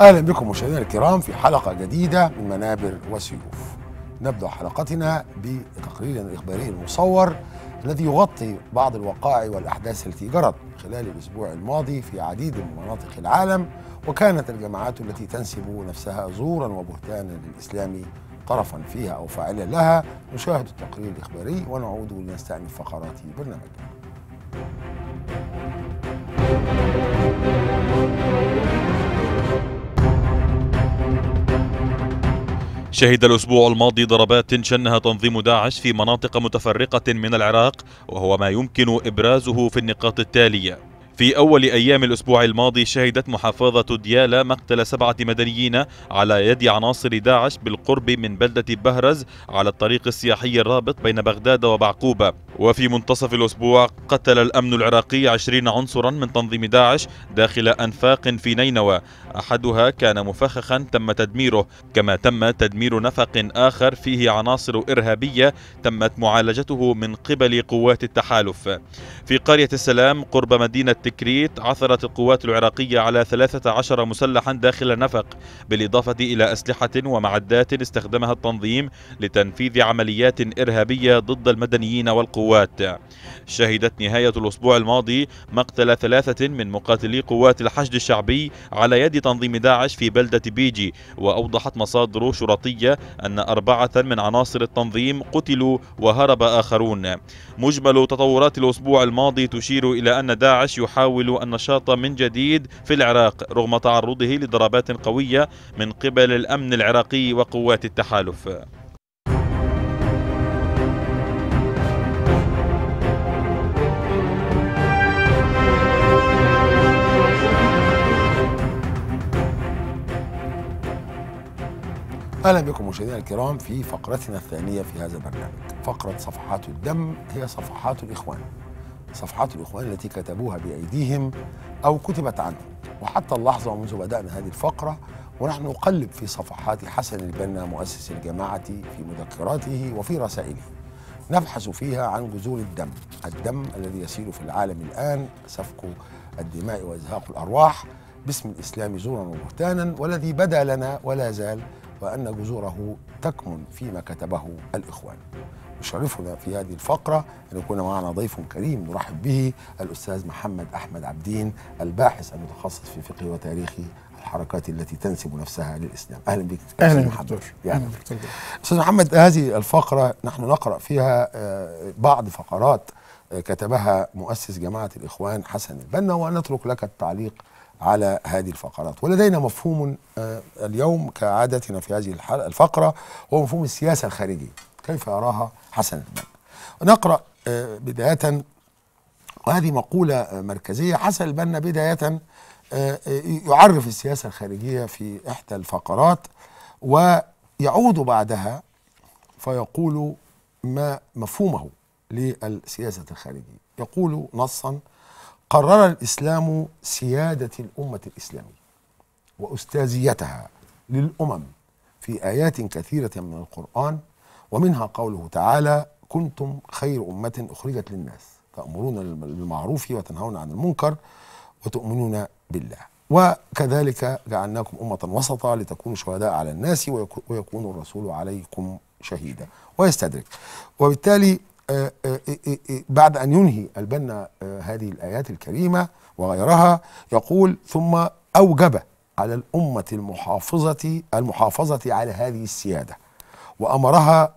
اهلا بكم مشاهدينا الكرام في حلقه جديده من منابر وسيوف. نبدا حلقتنا بتقريرنا الاخباري المصور الذي يغطي بعض الوقائع والاحداث التي جرت خلال الاسبوع الماضي في عديد من مناطق العالم وكانت الجماعات التي تنسب نفسها زورا وبهتانا للاسلام طرفا فيها او فاعلا لها نشاهد التقرير الاخباري ونعود لنستأنف فقرات برنامجنا. شهد الأسبوع الماضي ضربات شنها تنظيم داعش في مناطق متفرقة من العراق وهو ما يمكن إبرازه في النقاط التالية في أول أيام الأسبوع الماضي شهدت محافظة ديالى مقتل سبعة مدنيين على يد عناصر داعش بالقرب من بلدة بهرز على الطريق السياحي الرابط بين بغداد وبعقوبة وفي منتصف الأسبوع قتل الأمن العراقي عشرين عنصرا من تنظيم داعش داخل أنفاق في نينوى أحدها كان مفخخا تم تدميره كما تم تدمير نفق آخر فيه عناصر إرهابية تمت معالجته من قبل قوات التحالف في قرية السلام قرب مدينة تكريت عثرت القوات العراقية على 13 مسلحا داخل نفق بالإضافة إلى أسلحة ومعدات استخدمها التنظيم لتنفيذ عمليات إرهابية ضد المدنيين والقوات شهدت نهاية الأسبوع الماضي مقتل ثلاثة من مقاتلي قوات الحشد الشعبي على يد تنظيم داعش في بلدة بيجي وأوضحت مصادر شرطية أن أربعة من عناصر التنظيم قتلوا وهرب آخرون مجمل تطورات الأسبوع الماضي تشير إلى أن داعش يحاول يحاول النشاط من جديد في العراق رغم تعرضه لضربات قوية من قبل الأمن العراقي وقوات التحالف اهلا بكم مشاهدينا الكرام في فقرتنا الثانيه في هذا البرنامج فقره صفحات الدم هي صفحات الاخوان صفحات الإخوان التي كتبوها بأيديهم أو كتبت عنهم وحتى اللحظة منذ بدأنا هذه الفقرة ونحن نقلب في صفحات حسن البنا مؤسس الجماعة في مذكراته وفي رسائله نبحث فيها عن جذور الدم الدم الذي يسيل في العالم الآن سفك الدماء وإزهاق الأرواح باسم الإسلام زورا وبهتانا والذي بدا لنا ولا زال وأن جذوره تكمن فيما كتبه الإخوان يشرفنا في هذه الفقرة أن يكون معنا ضيف كريم نرحب به الأستاذ محمد أحمد عبدين الباحث المتخصص في فقه وتاريخ الحركات التي تنسب نفسها للإسلام أهلا بك أهلا محمد أهلا أستاذ محمد هذه الفقرة نحن نقرأ فيها آه، بعض فقرات آه، كتبها مؤسس جماعة الإخوان حسن البنا ونترك لك التعليق على هذه الفقرات ولدينا مفهوم آه، اليوم كعادتنا في هذه الفقرة هو مفهوم السياسة الخارجية كيف يراها حسن البنا نقرأ آه، بداية وهذه مقولة مركزية حسن البنا بداية آه، يعرف السياسة الخارجية في إحدى الفقرات ويعود بعدها فيقول ما مفهومه للسياسة الخارجية يقول نصا قرر الإسلام سيادة الأمة الإسلامية وأستاذيتها للأمم في آيات كثيرة من القرآن ومنها قوله تعالى كنتم خير أمة أخرجت للناس تأمرون بالمعروف وتنهون عن المنكر وتؤمنون بالله وكذلك جعلناكم أمة وسطا لتكونوا شهداء على الناس ويكون الرسول عليكم شهيدا ويستدرك وبالتالي آه، آه، آه، بعد أن ينهي البنا هذه الآيات الكريمة وغيرها يقول ثم أوجب على الأمة المحافظة المحافظة على هذه السيادة وأمرها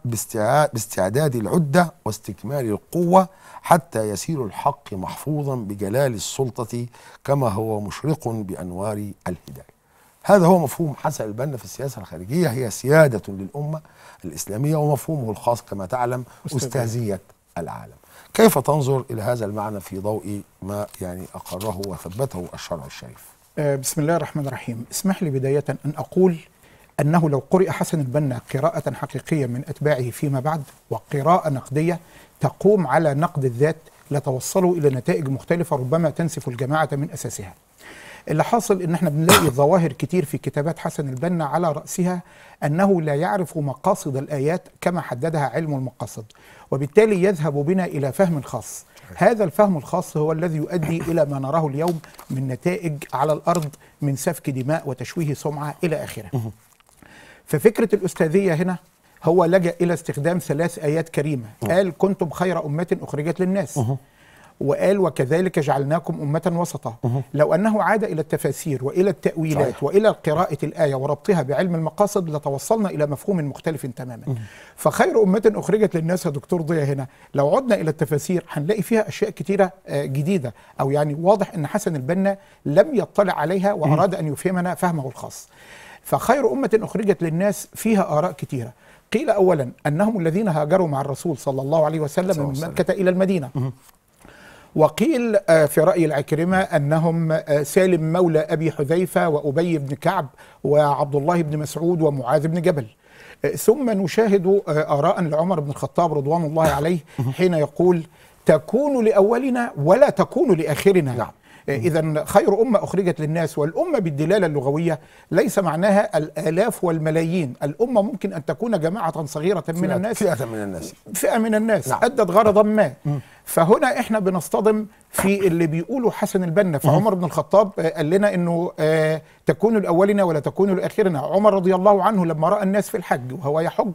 باستعداد العدة واستكمال القوة حتى يسير الحق محفوظا بجلال السلطة كما هو مشرق بأنوار الهداية هذا هو مفهوم حسن البنا في السياسة الخارجية هي سيادة للأمة الإسلامية ومفهومه الخاص كما تعلم أستاذية العالم كيف تنظر إلى هذا المعنى في ضوء ما يعني أقره وثبته الشرع الشريف آه، بسم الله الرحمن الرحيم اسمح لي بداية أن أقول أنه لو قرئ حسن البنا قراءة حقيقية من أتباعه فيما بعد وقراءة نقدية تقوم على نقد الذات لتوصلوا إلى نتائج مختلفة ربما تنسف الجماعة من أساسها اللي حاصل ان احنا بنلاقي ظواهر كتير في كتابات حسن البنا على راسها انه لا يعرف مقاصد الايات كما حددها علم المقاصد وبالتالي يذهب بنا الى فهم خاص هذا الفهم الخاص هو الذي يؤدي الى ما نراه اليوم من نتائج على الارض من سفك دماء وتشويه سمعه الى اخره ففكرة الأستاذية هنا هو لجأ إلى استخدام ثلاث آيات كريمة أوه. قال كنتم خير أمة أخرجت للناس أوه. وقال وكذلك جعلناكم أمة وسطا أوه. لو أنه عاد إلى التفاسير وإلى التأويلات صحيح. وإلى قراءة الآية وربطها بعلم المقاصد لتوصلنا إلى مفهوم مختلف تماما أوه. فخير أمة أخرجت للناس يا دكتور ضياء هنا لو عدنا إلى التفاسير هنلاقي فيها أشياء كثيرة آه، جديدة أو يعني واضح أن حسن البنا لم يطلع عليها وأراد أه. أن يفهمنا فهمه الخاص فخير أمة أخرجت للناس فيها آراء كثيرة قيل أولا أنهم الذين هاجروا مع الرسول صلى الله عليه وسلم من مكة إلى المدينة وقيل آه، في رأي العكرمة أنهم آه، سالم مولى أبي حذيفة وأبي بن كعب وعبد الله بن مسعود ومعاذ بن جبل آه، ثم نشاهد آراء لعمر بن الخطاب رضوان الله عليه حين يقول تكون لأولنا ولا تكون لآخرنا نعم. آه، إذا خير أمة أخرجت للناس والأمة بالدلالة اللغوية ليس معناها الآلاف والملايين الأمة ممكن أن تكون جماعة صغيرة من الناس فئة من الناس فئة من الناس نعم. أدت غرضا ما فهنا إحنا بنصطدم في اللي بيقوله حسن البنا فعمر بن الخطاب آه، قال لنا انه آه، تكون الاولين ولا تكون الاخرين عمر رضي الله عنه لما راى الناس في الحج وهو يحج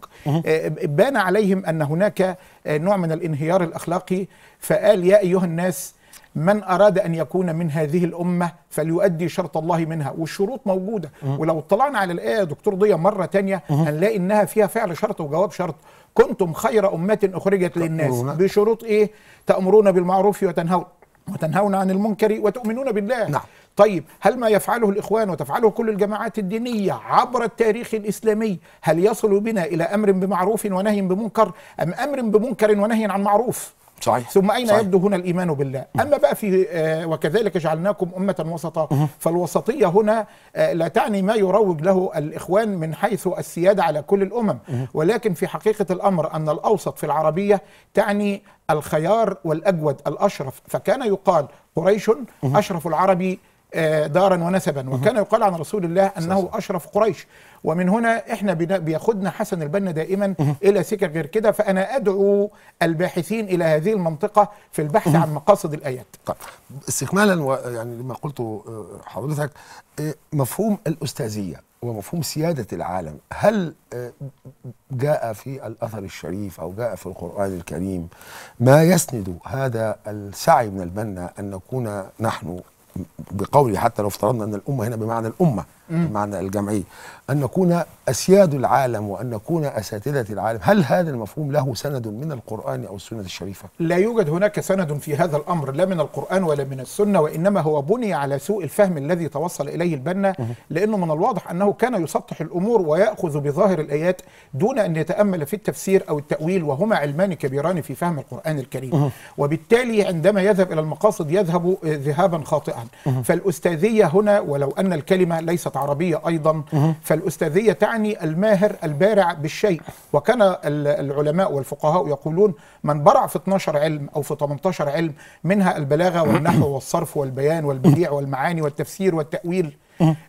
بان عليهم ان هناك نوع من الانهيار الاخلاقي فقال يا ايها الناس من أراد أن يكون من هذه الأمة فليؤدي شرط الله منها والشروط موجودة ولو اطلعنا على الآية دكتور ضية مرة تانية هنلاقي إنها فيها فعل شرط وجواب شرط كنتم خير أمة أخرجت للناس بشروط إيه تأمرون بالمعروف وتنهون وتنهون عن المنكر وتؤمنون بالله نعم. طيب هل ما يفعله الإخوان وتفعله كل الجماعات الدينية عبر التاريخ الإسلامي هل يصل بنا إلى أمر بمعروف ونهي بمنكر أم أمر بمنكر ونهي عن معروف صحيح ثم اين صحيح. يبدو هنا الايمان بالله اما بقى في آه، وكذلك جعلناكم امه وسطا فالوسطيه هنا آه، لا تعني ما يروج له الاخوان من حيث السياده على كل الامم ولكن في حقيقه الامر ان الاوسط في العربيه تعني الخيار والاجود الاشرف فكان يقال قريش اشرف العربي آه، دارا ونسبا وكان يقال عن رسول الله انه اشرف قريش ومن هنا احنا بياخدنا حسن البنا دائما الى سكه غير كده فانا ادعو الباحثين الى هذه المنطقه في البحث عن مقاصد الايات. طيب، استكمالا يعني لما قلته آه، حضرتك آه، مفهوم الاستاذيه ومفهوم سياده العالم هل آه، جاء في الاثر الشريف او جاء في القران الكريم ما يسند هذا السعي من البنا ان نكون نحن بقولي حتى لو افترضنا ان الامه هنا بمعنى الامه بمعنى الجمعية أن نكون أسياد العالم وأن نكون أساتذة العالم هل هذا المفهوم له سند من القرآن أو السنة الشريفة؟ لا يوجد هناك سند في هذا الأمر لا من القرآن ولا من السنة وإنما هو بني على سوء الفهم الذي توصل إليه البنا لأنه من الواضح أنه كان يسطح الأمور ويأخذ بظاهر الآيات دون أن يتأمل في التفسير أو التأويل وهما علمان كبيران في فهم القرآن الكريم وبالتالي عندما يذهب إلى المقاصد يذهب آه، ذهابا خاطئا فالأستاذية هنا ولو أن الكلمة ليست عربية أيضا فالأستاذية تعني الماهر البارع بالشيء وكان العلماء والفقهاء يقولون من برع في 12 علم أو في 18 علم منها البلاغة والنحو والصرف والبيان والبديع والمعاني والتفسير والتأويل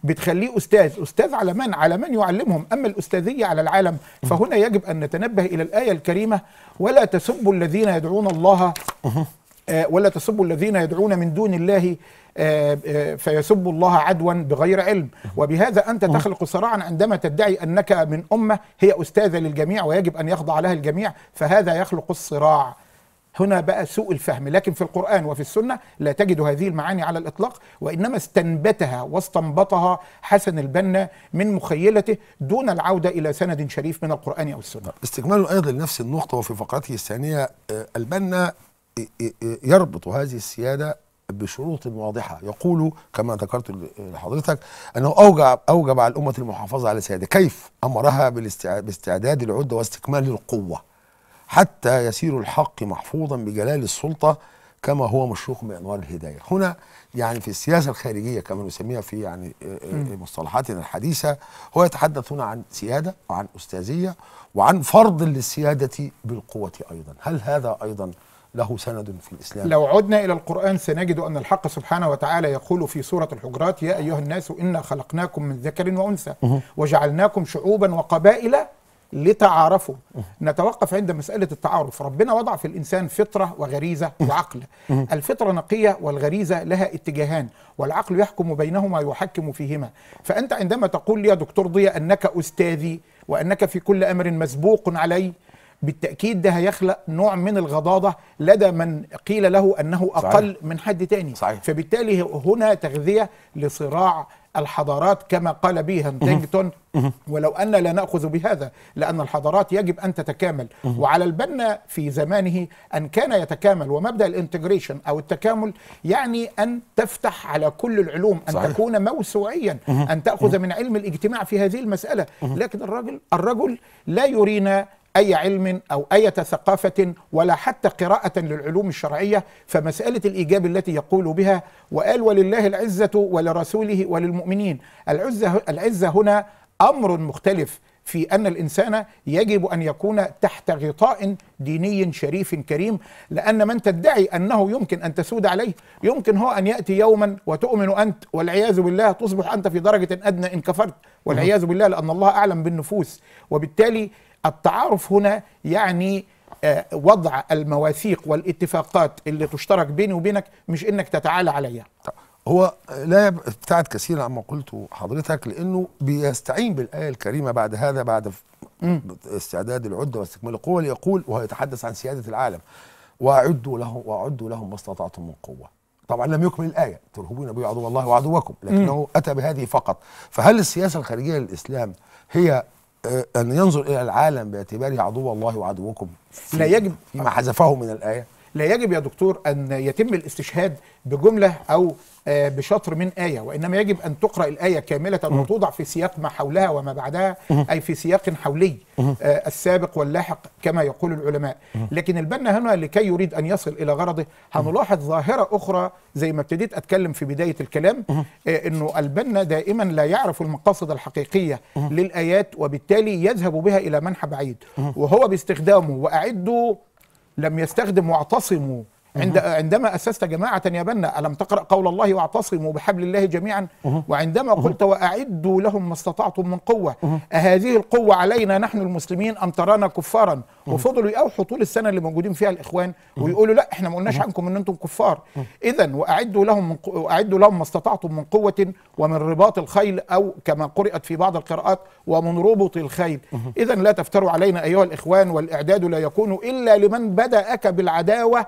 بتخليه استاذ استاذ على من على من يعلمهم اما الاستاذيه على العالم فهنا يجب ان نتنبه الى الايه الكريمه ولا تسبوا الذين يدعون الله آه، ولا تسبوا الذين يدعون من دون الله آه، آه، فيسبوا الله عدوا بغير علم وبهذا أنت تخلق صراعا عندما تدعي أنك من أمة هي أستاذة للجميع ويجب أن يخضع لها الجميع فهذا يخلق الصراع هنا بقى سوء الفهم لكن في القرآن وفي السنة لا تجد هذه المعاني على الإطلاق وإنما استنبتها واستنبطها حسن البنا من مخيلته دون العودة إلى سند شريف من القرآن أو السنة استكمال أيضا لنفس النقطة وفي فقرته الثانية البنا يربط هذه السياده بشروط واضحه يقول كما ذكرت لحضرتك انه اوجب اوجب على الامه المحافظه على سيادة كيف امرها باستعداد العده واستكمال القوه حتى يسير الحق محفوظا بجلال السلطه كما هو مشروق من انوار الهدايه هنا يعني في السياسه الخارجيه كما نسميها في يعني مصطلحاتنا الحديثه هو يتحدث هنا عن سياده وعن استاذيه وعن فرض للسياده بالقوه ايضا هل هذا ايضا له سند في الإسلام لو عدنا إلى القرآن سنجد أن الحق سبحانه وتعالى يقول في سورة الحجرات يا أيها الناس إنا خلقناكم من ذكر وأنثى وجعلناكم شعوبا وقبائل لتعارفوا نتوقف عند مسألة التعارف ربنا وضع في الإنسان فطرة وغريزة وعقل الفطرة نقية والغريزة لها اتجاهان والعقل يحكم بينهما يحكم فيهما فأنت عندما تقول لي يا دكتور ضياء أنك أستاذي وأنك في كل أمر مسبوق علي بالتاكيد ده هيخلق نوع من الغضاضه لدى من قيل له انه اقل صحيح. من حد تاني صحيح. فبالتالي هنا تغذيه لصراع الحضارات كما قال به هانتينجتون ولو أن لا نأخذ بهذا لأن الحضارات يجب أن تتكامل وعلى البنا في زمانه أن كان يتكامل ومبدأ الانتجريشن أو التكامل يعني أن تفتح على كل العلوم أن صحيح. تكون موسوعيا أن تأخذ من علم الاجتماع في هذه المسألة لكن الرجل الرجل لا يرينا أي علم أو أي ثقافة ولا حتى قراءة للعلوم الشرعية فمسألة الإيجاب التي يقول بها وقال ولله العزة ولرسوله وللمؤمنين العزة, العزة هنا أمر مختلف في أن الإنسان يجب أن يكون تحت غطاء ديني شريف كريم لأن من تدعي أنه يمكن أن تسود عليه يمكن هو أن يأتي يوما وتؤمن أنت والعياذ بالله تصبح أنت في درجة أدنى إن كفرت والعياذ بالله لأن الله أعلم بالنفوس وبالتالي التعارف هنا يعني آه، وضع المواثيق والاتفاقات اللي تشترك بيني وبينك مش انك تتعالى عليها هو لا ابتعد كثيرا عما قلته حضرتك لانه بيستعين بالايه الكريمه بعد هذا بعد استعداد العده واستكمال القوه ليقول وهو يتحدث عن سياده العالم واعدوا لهم واعدوا لهم ما استطعتم من قوه طبعا لم يكمل الايه ترهبون به عدو الله وعدوكم لكنه اتى بهذه فقط فهل السياسه الخارجيه للاسلام هي أن ينظر إلى العالم باعتباره عدو الله وعدوكم لا يجب فيما حذفه من الآية لا يجب يا دكتور أن يتم الاستشهاد بجملة أو آه، بشطر من آية وإنما يجب أن تقرأ الآية كاملة وتوضع في سياق ما حولها وما بعدها أي في سياق حولي آه، السابق واللاحق كما يقول العلماء لكن البنا هنا لكي يريد أن يصل إلى غرضه هنلاحظ ظاهرة أخرى زي ما ابتديت أتكلم في بداية الكلام آه، أنه البنا دائما لا يعرف المقاصد الحقيقية للآيات وبالتالي يذهب بها إلى منحى بعيد وهو باستخدامه وأعده لم يستخدم واعتصموا عند عندما أسست جماعة يا بنا ألم تقرأ قول الله واعتصموا بحبل الله جميعا وعندما قلت وأعدوا لهم ما استطعتم من قوة أهذه القوة علينا نحن المسلمين أم ترانا كفارا وفضلوا يأوحوا طول السنة اللي موجودين فيها الإخوان ويقولوا لا إحنا ما قلناش عنكم أن أنتم كفار إذا وأعدوا لهم من وأعدوا لهم ما استطعتم من قوة ومن رباط الخيل أو كما قرأت في بعض القراءات ومن ربط الخيل إذا لا تفتروا علينا أيها الإخوان والإعداد لا يكون إلا لمن بدأك بالعداوة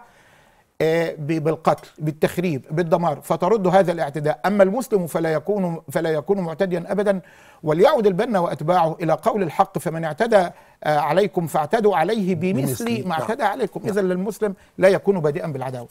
آه، بالقتل بالتخريب بالدمار فترد هذا الاعتداء اما المسلم فلا يكون فلا يكون معتديا ابدا وليعد البنا واتباعه الى قول الحق فمن اعتدى آه، عليكم فاعتدوا عليه بمثل ما نعم. اعتدى عليكم نعم. اذا المسلم لا يكون بادئا بالعداوه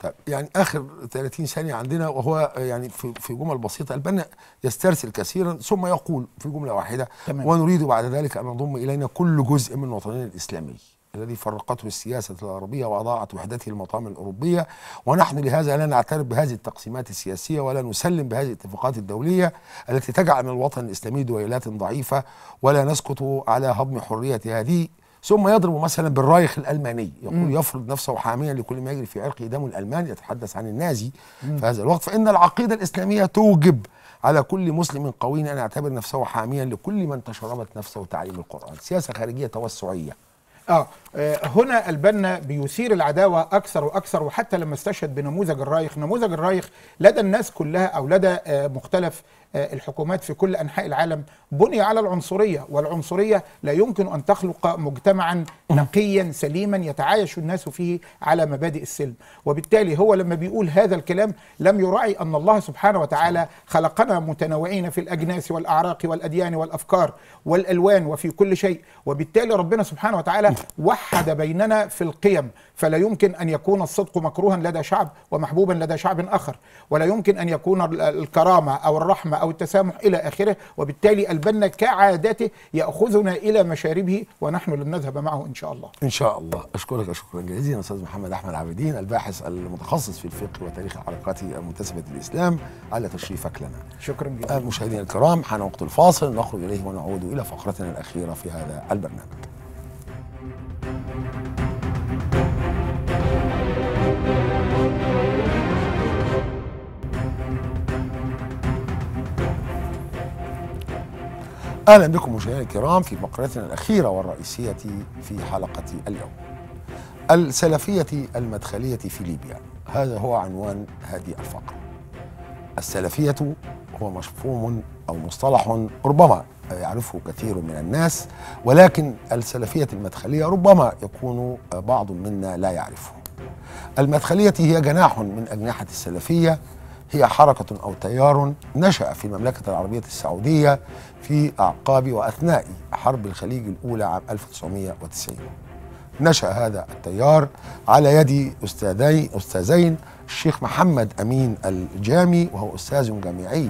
طيب يعني اخر 30 ثانيه عندنا وهو يعني في في جمل بسيطه البنا يسترسل كثيرا ثم يقول في جمله واحده تمام. ونريد بعد ذلك ان نضم الينا كل جزء من وطننا الاسلامي الذي فرقته السياسة الغربية وأضاعت وحدته المطام الأوروبية ونحن لهذا لا نعترف بهذه التقسيمات السياسية ولا نسلم بهذه الاتفاقات الدولية التي تجعل من الوطن الإسلامي دويلات ضعيفة ولا نسكت على هضم حرية هذه ثم يضرب مثلا بالرايخ الالماني يقول مم. يفرض نفسه حاميا لكل ما يجري في عرقه دم الالمان يتحدث عن النازي مم. في هذا الوقت فان العقيده الاسلاميه توجب على كل مسلم قوي ان يعتبر نفسه حاميا لكل من تشربت نفسه تعليم القران سياسه خارجيه توسعيه آه،, اه هنا البنا بيثير العداوه اكثر واكثر وحتى لما استشهد بنموذج الرايخ، نموذج الرايخ لدى الناس كلها او لدى آه، مختلف آه، الحكومات في كل انحاء العالم بني على العنصريه والعنصريه لا يمكن ان تخلق مجتمعا نقيا سليما يتعايش الناس فيه على مبادئ السلم وبالتالي هو لما بيقول هذا الكلام لم يراعي ان الله سبحانه وتعالى خلقنا متنوعين في الاجناس والاعراق والاديان والافكار والالوان وفي كل شيء وبالتالي ربنا سبحانه وتعالى وحد بيننا في القيم فلا يمكن ان يكون الصدق مكروها لدى شعب ومحبوبا لدى شعب اخر ولا يمكن ان يكون الكرامه او الرحمه الرحمة أو التسامح إلى آخره وبالتالي البنا كعادته يأخذنا إلى مشاربه ونحن لن نذهب معه إن شاء الله إن شاء الله أشكرك شكرا جزيلا أستاذ محمد أحمد عابدين الباحث المتخصص في الفقه وتاريخ العلاقات المنتسبة للإسلام على تشريفك لنا شكرا جزيلا المشاهدين الكرام حان وقت الفاصل نخرج إليه ونعود إلى فقرتنا الأخيرة في هذا البرنامج اهلا بكم مشاهدينا الكرام في فقرتنا الاخيره والرئيسيه في حلقه اليوم. السلفيه المدخليه في ليبيا، هذا هو عنوان هذه الفقره. السلفيه هو مفهوم او مصطلح ربما يعرفه كثير من الناس ولكن السلفيه المدخليه ربما يكون بعض منا لا يعرفه. المدخليه هي جناح من اجنحه السلفيه هي حركة أو تيار نشأ في المملكة العربية السعودية في أعقاب وأثناء حرب الخليج الأولى عام 1990 نشأ هذا التيار على يد أستاذين, أستاذين الشيخ محمد أمين الجامي وهو أستاذ جامعي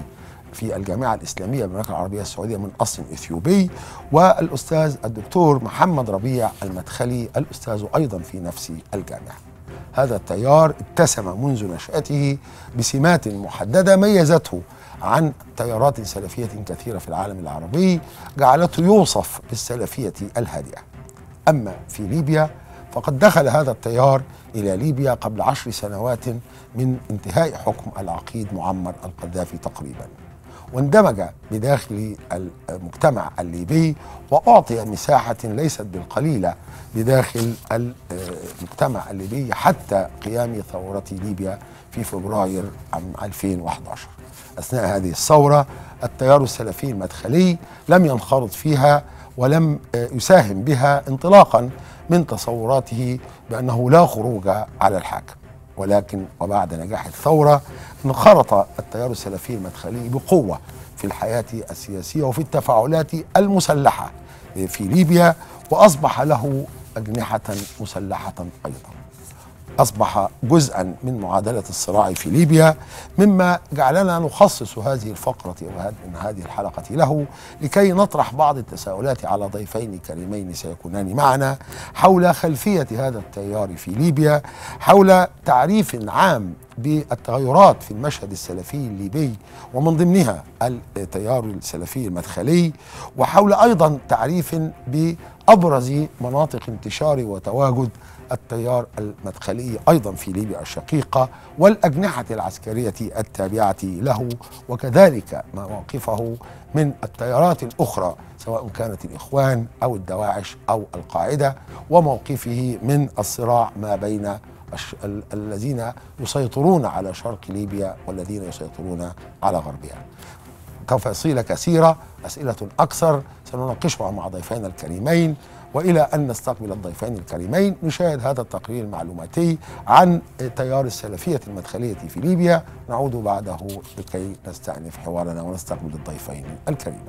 في الجامعة الإسلامية بالمملكة العربية السعودية من أصل إثيوبي والأستاذ الدكتور محمد ربيع المدخلي الأستاذ أيضا في نفس الجامعة هذا التيار اتسم منذ نشأته بسمات محددة ميزته عن تيارات سلفية كثيرة في العالم العربي جعلته يوصف بالسلفية الهادئة أما في ليبيا فقد دخل هذا التيار إلى ليبيا قبل عشر سنوات من انتهاء حكم العقيد معمر القذافي تقريباً واندمج بداخل المجتمع الليبي وأعطي مساحة ليست بالقليلة بداخل المجتمع الليبي حتى قيام ثورة ليبيا في فبراير عام 2011 أثناء هذه الثورة التيار السلفي المدخلي لم ينخرط فيها ولم يساهم بها انطلاقا من تصوراته بأنه لا خروج على الحاكم ولكن وبعد نجاح الثورة انخرط التيار السلفي المدخلي بقوة في الحياة السياسية وفي التفاعلات المسلحة في ليبيا وأصبح له أجنحة مسلحة أيضاً أصبح جزءا من معادلة الصراع في ليبيا مما جعلنا نخصص هذه الفقرة من هذه الحلقة له لكي نطرح بعض التساؤلات على ضيفين كريمين سيكونان معنا حول خلفية هذا التيار في ليبيا حول تعريف عام بالتغيرات في المشهد السلفي الليبي ومن ضمنها التيار السلفي المدخلي وحول أيضا تعريف بأبرز مناطق انتشار وتواجد التيار المدخلي أيضا في ليبيا الشقيقة والأجنحة العسكرية التابعة له وكذلك مواقفه من التيارات الأخرى سواء كانت الإخوان أو الدواعش أو القاعدة وموقفه من الصراع ما بين الذين يسيطرون على شرق ليبيا والذين يسيطرون على غربها تفاصيل كثيرة أسئلة أكثر سنناقشها مع ضيفينا الكريمين والى ان نستقبل الضيفين الكريمين نشاهد هذا التقرير المعلوماتي عن تيار السلفيه المدخليه في ليبيا نعود بعده لكي نستأنف حوارنا ونستقبل الضيفين الكريمين.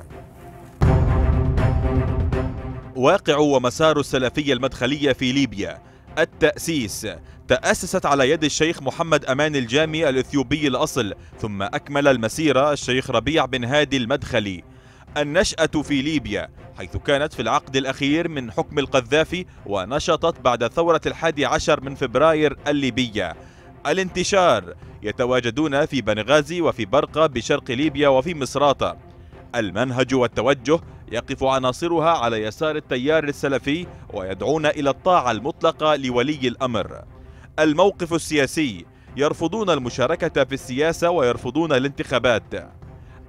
واقع ومسار السلفيه المدخليه في ليبيا التأسيس تأسست على يد الشيخ محمد أمان الجامي الإثيوبي الأصل ثم أكمل المسيرة الشيخ ربيع بن هادي المدخلي النشأة في ليبيا حيث كانت في العقد الأخير من حكم القذافي ونشطت بعد ثورة الحادي عشر من فبراير الليبية الانتشار يتواجدون في بنغازي وفي برقة بشرق ليبيا وفي مصراتة المنهج والتوجه يقف عناصرها على يسار التيار السلفي ويدعون إلى الطاعة المطلقة لولي الأمر الموقف السياسي يرفضون المشاركة في السياسة ويرفضون الانتخابات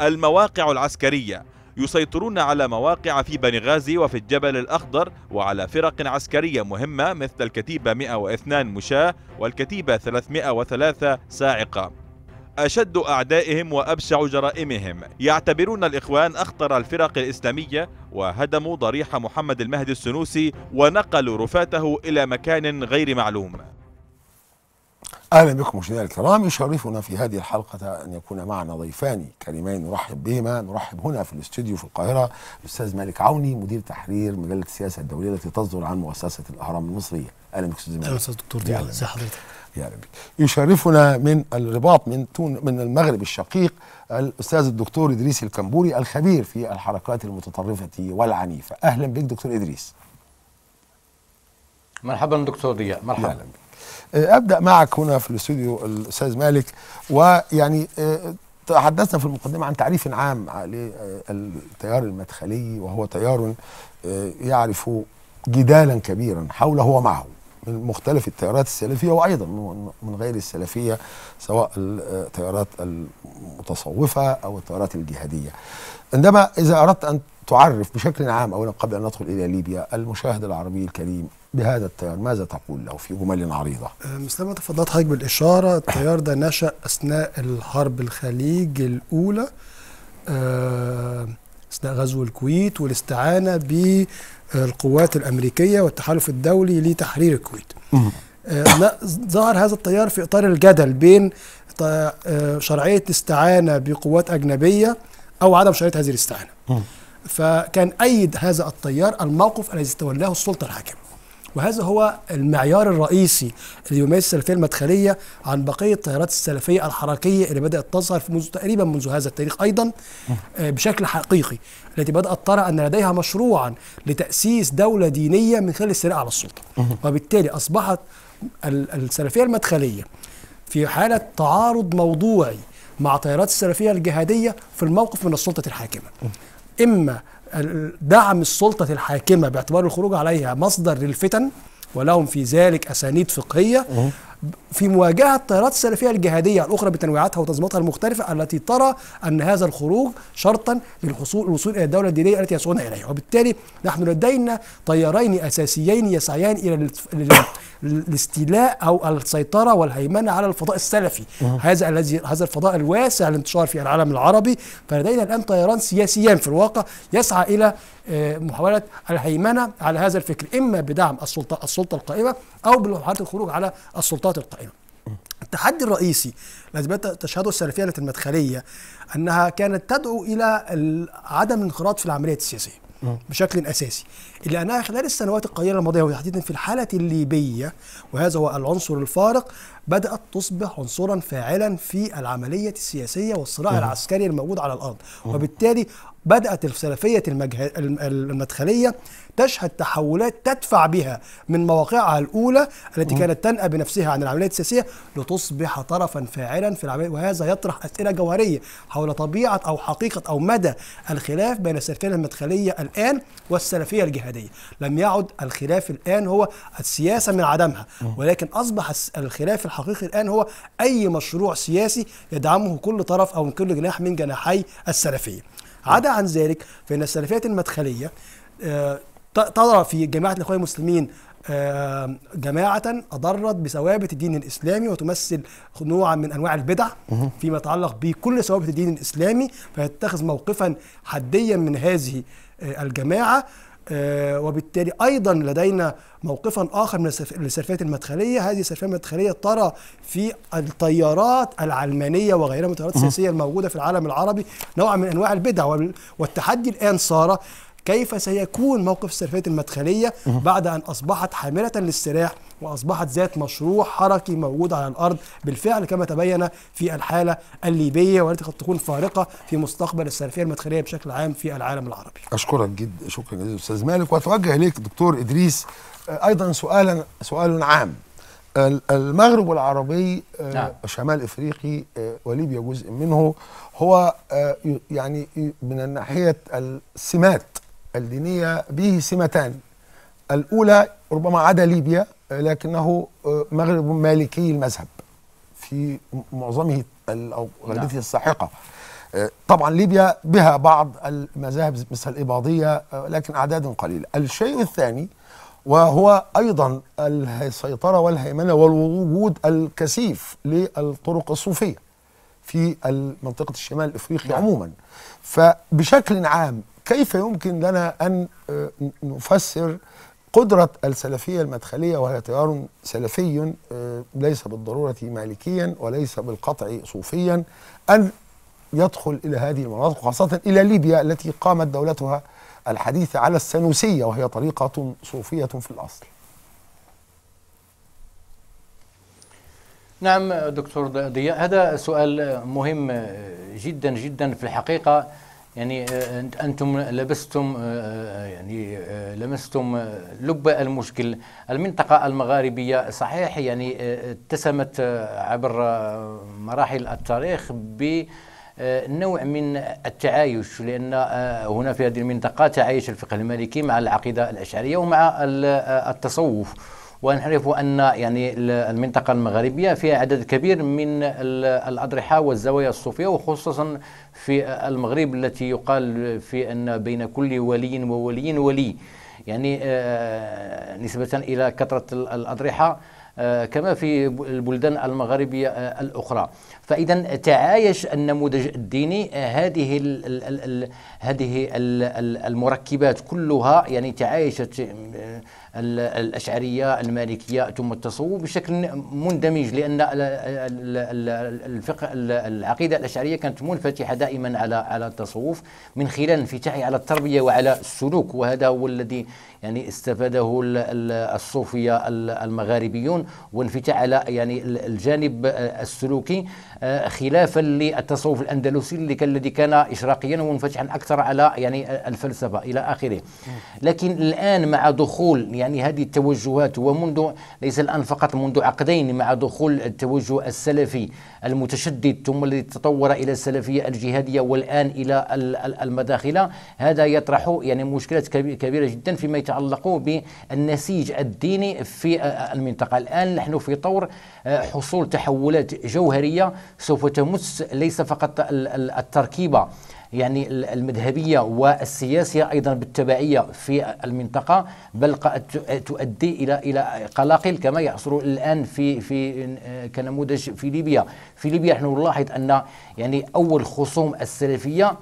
المواقع العسكرية يسيطرون على مواقع في بنغازي وفي الجبل الأخضر وعلى فرق عسكرية مهمة مثل الكتيبة 102 مشاة والكتيبة 303 ساعقة أشد أعدائهم وأبشع جرائمهم يعتبرون الإخوان أخطر الفرق الإسلامية وهدموا ضريح محمد المهدي السنوسي ونقلوا رفاته إلى مكان غير معلوم اهلا بكم مشاهدينا الكرام يشرفنا في هذه الحلقه ان يكون معنا ضيفان كريمين نرحب بهما نرحب هنا في الاستوديو في القاهره الاستاذ مالك عوني مدير تحرير مجله السياسه الدوليه التي تصدر عن مؤسسه الاهرام المصريه اهلا بك استاذ مالك اهلا استاذ دكتور ديال ازي حضرتك يا رب يشرفنا من الرباط من تون من المغرب الشقيق الاستاذ الدكتور ادريس الكمبوري الخبير في الحركات المتطرفه والعنيفه اهلا بك دكتور ادريس مرحبا دكتور ضياء مرحبا آه، ابدا معك هنا في الاستوديو الاستاذ مالك ويعني آه، تحدثنا في المقدمه عن تعريف عام للتيار آه، المدخلي وهو تيار يعرف جدالا كبيرا حوله ومعه من مختلف التيارات السلفيه وايضا من غير السلفيه سواء التيارات المتصوفه او التيارات الجهاديه. عندما اذا اردت ان تعرف بشكل عام اولا قبل ان ندخل الى ليبيا المشاهد العربي الكريم بهذا التيار ماذا تقول له في جمل عريضة مثل آه، ما تفضلت حضرتك بالإشارة أه. التيار ده نشأ أثناء الحرب الخليج الأولى آه، أثناء غزو الكويت والاستعانة بالقوات الأمريكية والتحالف الدولي لتحرير الكويت ظهر هذا التيار في إطار الجدل بين شرعية الاستعانة بقوات أجنبية أو عدم شرعية هذه الاستعانة فكان أيد هذا التيار الموقف الذي تولاه السلطة الحاكمة وهذا هو المعيار الرئيسي اللي يميز السلفيه المدخليه عن بقيه التيارات السلفيه الحركيه اللي بدات تظهر منذ تقريبا منذ هذا التاريخ ايضا آه، بشكل حقيقي التي بدات ترى ان لديها مشروعا لتاسيس دوله دينيه من خلال الصراع على السلطه وبالتالي اصبحت السلفيه المدخليه في حاله تعارض موضوعي مع تيارات السلفيه الجهاديه في الموقف من السلطه الحاكمه اما دعم السلطة الحاكمة باعتبار الخروج عليها مصدر للفتن ولهم في ذلك أسانيد فقهية في مواجهة التيارات السلفية الجهادية الأخرى بتنويعاتها وتنظيماتها المختلفة التي ترى أن هذا الخروج شرطا للحصول الوصول إلى الدولة الدينية التي يسعون إليها وبالتالي نحن لدينا تيارين أساسيين يسعيان إلى الاستيلاء أو السيطرة والهيمنة على الفضاء السلفي هذا الذي هذا الفضاء الواسع الانتشار في العالم العربي فلدينا الآن طيران سياسيان في الواقع يسعى إلى آه، محاولة الهيمنة على هذا الفكر إما بدعم السلطة السلطة القائمة أو بمحاولة الخروج على السلطة السلطات القائمه التحدي الرئيسي الذي تشهده السلفيه المدخليه انها كانت تدعو الى عدم الانخراط في العمليه السياسيه بشكل اساسي الا انها خلال السنوات القليله الماضيه وتحديدا في الحاله الليبيه وهذا هو العنصر الفارق بدات تصبح عنصرا فاعلا في العمليه السياسيه والصراع العسكري الموجود على الارض وبالتالي بدأت السلفية المجه... المدخلية تشهد تحولات تدفع بها من مواقعها الأولى التي كانت تنأى بنفسها عن العملية السياسية لتصبح طرفا فاعلا في العملية وهذا يطرح أسئلة جوهرية حول طبيعة أو حقيقة أو مدى الخلاف بين السلفية المدخلية الآن والسلفية الجهادية لم يعد الخلاف الآن هو السياسة من عدمها ولكن أصبح الخلاف الحقيقي الآن هو أي مشروع سياسي يدعمه كل طرف أو كل جناح من جناحي السلفية عدا عن ذلك فإن السلفية المدخلية آه، ترى في جماعة الإخوان المسلمين آه، جماعة أضرت بثوابت الدين الإسلامي وتمثل نوعا من أنواع البدع فيما يتعلق بكل ثوابت الدين الإسلامي فيتخذ موقفا حديا من هذه آه، الجماعة آه، وبالتالي ايضا لدينا موقفا اخر من السرفات المدخليه هذه السرفات المدخليه ترى في التيارات العلمانيه وغيرها من التيارات السياسيه الموجوده في العالم العربي نوع من انواع البدع والتحدي الان صار كيف سيكون موقف السلفية المدخلية بعد أن أصبحت حاملة للسلاح وأصبحت ذات مشروع حركي موجود على الأرض بالفعل كما تبين في الحالة الليبية والتي قد تكون فارقة في مستقبل السلفية المدخلية بشكل عام في العالم العربي أشكرك جدا شكرا جدا أستاذ مالك وأتوجه إليك دكتور إدريس آه، أيضا سؤالا سؤال عام المغرب العربي آه، نعم. شمال افريقي آه، وليبيا جزء منه هو يعني من ناحيه السمات الدينية به سمتان الأولى ربما عدا ليبيا لكنه آه، مغرب مالكي المذهب في معظمه أو غالبيته نعم. الساحقة آه، طبعا ليبيا بها بعض المذاهب مثل الإباضية آه، لكن أعداد قليلة الشيء الثاني وهو أيضا السيطرة والهيمنة والوجود الكثيف للطرق الصوفية في منطقة الشمال الإفريقي نعم. عموما فبشكل عام كيف يمكن لنا أن آه، نفسر قدرة السلفية المدخلية وهي تيار سلفي آه، ليس بالضرورة مالكيا وليس بالقطع صوفيا أن يدخل إلى هذه المناطق خاصة إلى ليبيا التي قامت دولتها الحديثة على السنوسية وهي طريقة صوفية في الأصل نعم دكتور ضياء هذا سؤال مهم جدا جدا في الحقيقة يعني آه، انتم لبستم آه، آه، يعني لمستم لب المشكل المنطقه المغاربيه صحيح يعني اتسمت عبر مراحل التاريخ ب نوع من التعايش لان هنا في هذه المنطقه تعايش الفقه المالكي مع العقيده الاشعريه ومع التصوف ونعرف أن يعني المنطقة المغربية فيها عدد كبير من الأضرحة والزوايا الصوفية وخصوصا في المغرب التي يقال في أن بين كل ولي وولي ولي يعني آه، نسبة إلى كثرة الأضرحة آه، كما في البلدان المغربية آه، الأخرى فإذا تعايش النموذج الديني هذه هذه المركبات كلها يعني تعايشت الاشعريه المالكيه ثم التصوف بشكل مندمج لان الفقه العقيده الاشعريه كانت منفتحه دائما على على التصوف من خلال انفتاحها على التربيه وعلى السلوك وهذا هو الذي يعني استفاده الصوفيه المغاربيون وانفتاح على يعني الجانب السلوكي آه، خلافا للتصوف الاندلسي اللي كان الذي كان اشراقيا ومنفتحا اكثر على يعني الفلسفه الى اخره لكن الان مع دخول يعني هذه التوجهات ومنذ ليس الآن فقط منذ عقدين مع دخول التوجه السلفي المتشدد ثم الذي تطور إلى السلفية الجهادية والآن إلى المداخلة هذا يطرح يعني مشكلات كبيرة جدا فيما يتعلق بالنسيج الديني في المنطقة الآن نحن في طور آه، حصول تحولات جوهرية سوف تمس ليس فقط التركيبة يعني المذهبية والسياسية أيضا بالتبعية في المنطقة بل تؤدي إلى إلى قلاقل كما يحصل الآن في في آه، كنموذج في ليبيا في ليبيا نحن نلاحظ أن يعني أول خصوم السلفية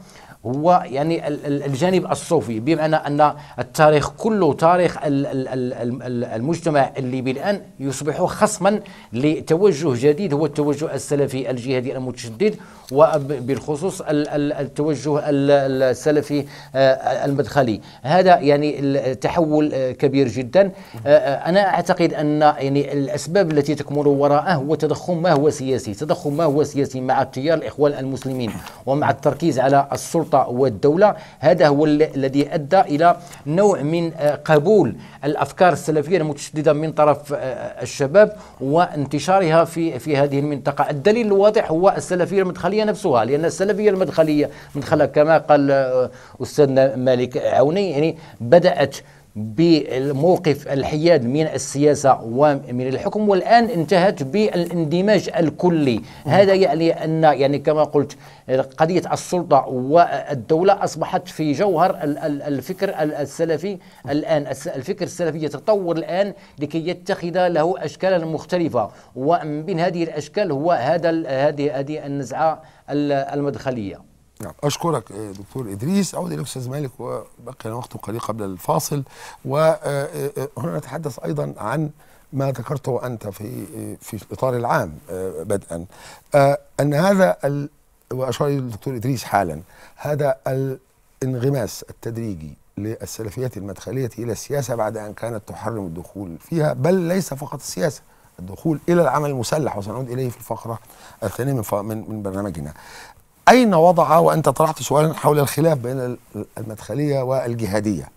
هو يعني الجانب الصوفي بمعنى ان التاريخ كله تاريخ المجتمع الليبي الان يصبح خصما لتوجه جديد هو التوجه السلفي الجهادي المتشدد وبالخصوص التوجه السلفي آه، المدخلي هذا يعني تحول آه، كبير جدا آه، انا اعتقد ان يعني الاسباب التي تكمن وراءه هو تضخم ما هو سياسي تضخم ما هو سياسي مع تيار الاخوان المسلمين ومع التركيز على السلطه والدوله هذا هو الذي ادى الى نوع من قبول الافكار السلفيه المتشدده من طرف آه، آه، الشباب وانتشارها في في هذه المنطقه، الدليل الواضح هو السلفيه المدخليه نفسها لان السلفيه المدخليه مدخلها كما قال آه، استاذنا مالك عوني يعني بدات بالموقف الحياد من السياسة ومن الحكم والآن انتهت بالاندماج الكلي هذا يعني أن يعني كما قلت قضية السلطة والدولة أصبحت في جوهر الفكر السلفي الآن الفكر السلفي يتطور الآن لكي يتخذ له أشكالا مختلفة ومن بين هذه الأشكال هو هذا هذه هذه النزعة المدخلية نعم اشكرك آه، دكتور ادريس اعود الى الاستاذ مالك وبقي وقت قليل قبل الفاصل وهنا آه، آه، نتحدث ايضا عن ما ذكرته انت في في الاطار العام بدءا ان هذا ال... واشار الدكتور ادريس حالا هذا الانغماس التدريجي للسلفيات المدخليه الى السياسه بعد ان كانت تحرم الدخول فيها بل ليس فقط السياسه الدخول الى العمل المسلح وسنعود اليه في الفقره الثانيه من من برنامجنا. أين وضع وأنت طرحت سؤالا حول الخلاف بين المدخلية والجهادية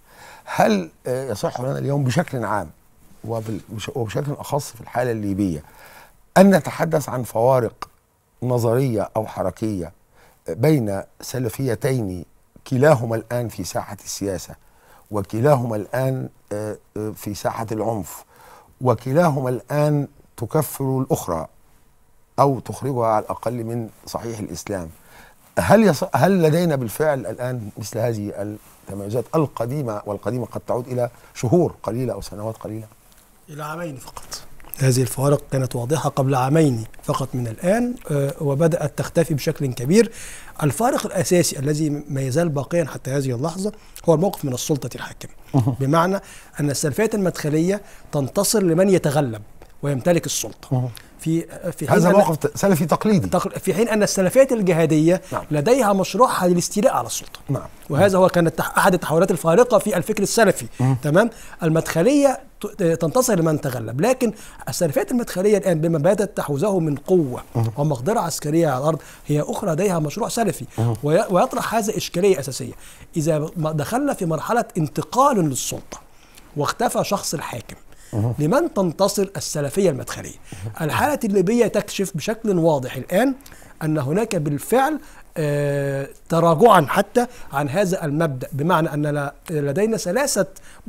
هل آه، يصح لنا اليوم بشكل عام وبشكل أخص في الحالة الليبية أن نتحدث عن فوارق نظرية أو حركية آه، بين سلفيتين كلاهما الآن في ساحة السياسة وكلاهما الآن آه، في ساحة العنف وكلاهما الآن تكفر الأخرى أو تخرجها على الأقل من صحيح الإسلام هل يص... هل لدينا بالفعل الان مثل هذه التميزات القديمه والقديمه قد تعود الى شهور قليله او سنوات قليله؟ الى عامين فقط. هذه الفوارق كانت واضحة قبل عامين فقط من الآن آه، وبدأت تختفي بشكل كبير الفارق الأساسي الذي ما يزال باقيا حتى هذه اللحظة هو الموقف من السلطة الحاكمة بمعنى أن السلفيات المدخلية تنتصر لمن يتغلب ويمتلك السلطه في في هذا موقف سلفي تقليدي في حين ان السلفيات الجهاديه نعم. لديها مشروعها للاستيلاء على السلطه نعم. وهذا هو كانت احد التحولات الفارقه في الفكر السلفي مم. تمام المدخليه تنتصر لمن تغلب لكن السلفيات المدخليه الان بما باتت تحوزه من قوه مم. ومقدره عسكريه على الارض هي اخرى لديها مشروع سلفي مم. ويطرح هذا اشكاليه اساسيه اذا دخلنا في مرحله انتقال للسلطه واختفى شخص الحاكم لمن تنتصر السلفية المدخلية الحالة الليبية تكشف بشكل واضح الآن أن هناك بالفعل تراجعا حتى عن هذا المبدا بمعنى ان لدينا ثلاثه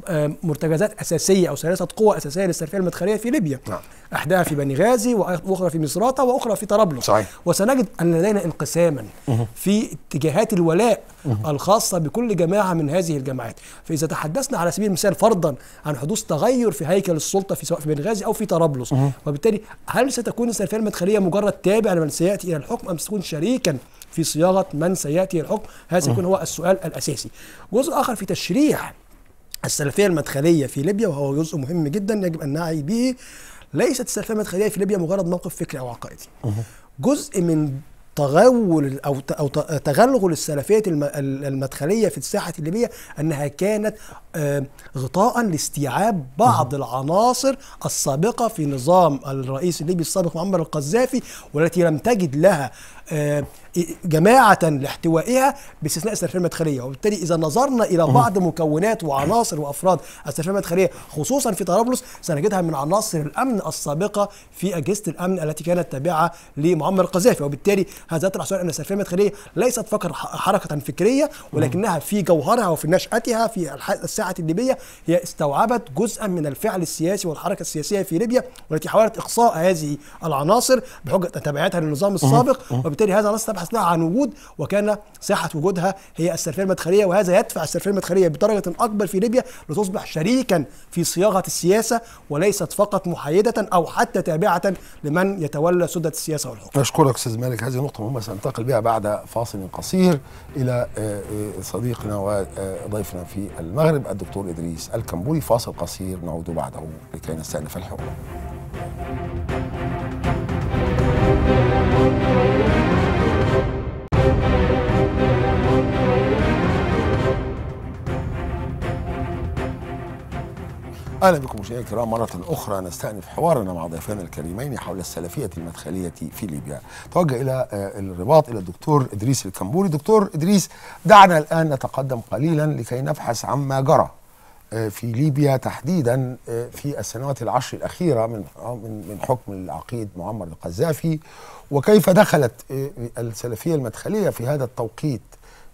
آه، مرتجزات اساسيه او ثلاثه قوى اساسيه للسلفيه المدخليه في ليبيا نعم. احداها في بنغازي واخرى في مصراته واخرى في طرابلس صحيح وسنجد ان لدينا انقساما في اتجاهات الولاء الخاصه بكل جماعه من هذه الجماعات فاذا تحدثنا على سبيل المثال فرضا عن حدوث تغير في هيكل السلطه في سواء في بنغازي او في طرابلس وبالتالي هل ستكون السلفيه المدخليه مجرد تابع لمن سياتي الى الحكم ام ستكون شريكا في صياغه من سياتي الحكم هذا يكون هو السؤال الاساسي جزء اخر في تشريح السلفيه المدخليه في ليبيا وهو جزء مهم جدا يجب ان نعي به ليست السلفيه المدخليه في ليبيا مجرد موقف فكري او عقائدي جزء من تغول او او تغلغل السلفيه المدخليه في الساحه الليبيه انها كانت آه، غطاء لاستيعاب بعض العناصر السابقه في نظام الرئيس الليبي السابق معمر القذافي والتي لم تجد لها آه، جماعة لاحتوائها باستثناء السرفية المدخلية وبالتالي إذا نظرنا إلى بعض مكونات وعناصر وأفراد السرفية المدخلية خصوصا في طرابلس سنجدها من عناصر الأمن السابقة في أجهزة الأمن التي كانت تابعة لمعمر القذافي وبالتالي هذا يطرح سؤال أن السرفية المدخلية ليست فقط حركة فكرية ولكنها في جوهرها وفي نشأتها في الساعة الليبية هي استوعبت جزءا من الفعل السياسي والحركة السياسية في ليبيا والتي حاولت إقصاء هذه العناصر بحجة تبعاتها للنظام السابق وبالتالي هذا الناس تبحث لها نعم عن وجود وكان صحه وجودها هي السرفيه المدخليه وهذا يدفع السرفيه المدخليه بدرجه اكبر في ليبيا لتصبح شريكا في صياغه السياسه وليست فقط محايده او حتى تابعه لمن يتولى سده السياسه والحكم. اشكرك استاذ مالك هذه نقطه مهمه سننتقل بها بعد فاصل قصير الى آه، آه، صديقنا وضيفنا في المغرب الدكتور ادريس الكمبوري فاصل قصير نعود بعده لكي نستأنف الحوار. اهلا بكم مشاهدينا الكرام مره اخرى نستأنف حوارنا مع ضيفانا الكريمين حول السلفيه المدخليه في ليبيا. توجه الى آه، الرباط الى الدكتور ادريس الكمبوري، دكتور ادريس دعنا الان نتقدم قليلا لكي نبحث عما جرى آه، في ليبيا تحديدا آه، في السنوات العشر الاخيره من من حكم العقيد معمر القذافي وكيف دخلت السلفيه المدخليه في هذا التوقيت